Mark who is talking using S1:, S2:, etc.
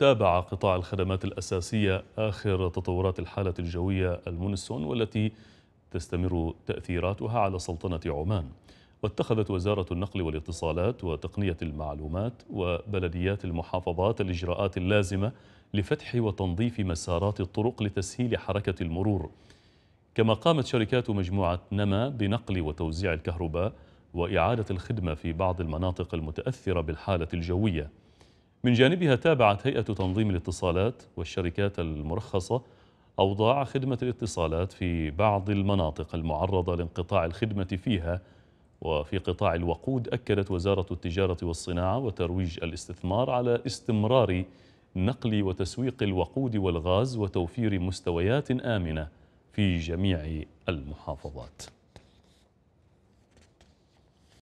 S1: تابع قطاع الخدمات الأساسية آخر تطورات الحالة الجوية المونسون والتي تستمر تأثيراتها على سلطنة عمان واتخذت وزارة النقل والاتصالات وتقنية المعلومات وبلديات المحافظات الإجراءات اللازمة لفتح وتنظيف مسارات الطرق لتسهيل حركة المرور كما قامت شركات مجموعة نما بنقل وتوزيع الكهرباء وإعادة الخدمة في بعض المناطق المتأثرة بالحالة الجوية من جانبها تابعت هيئة تنظيم الاتصالات والشركات المرخصة أوضاع خدمة الاتصالات في بعض المناطق المعرضة لانقطاع الخدمة فيها وفي قطاع الوقود أكدت وزارة التجارة والصناعة وترويج الاستثمار على استمرار نقل وتسويق الوقود والغاز وتوفير مستويات آمنة في جميع المحافظات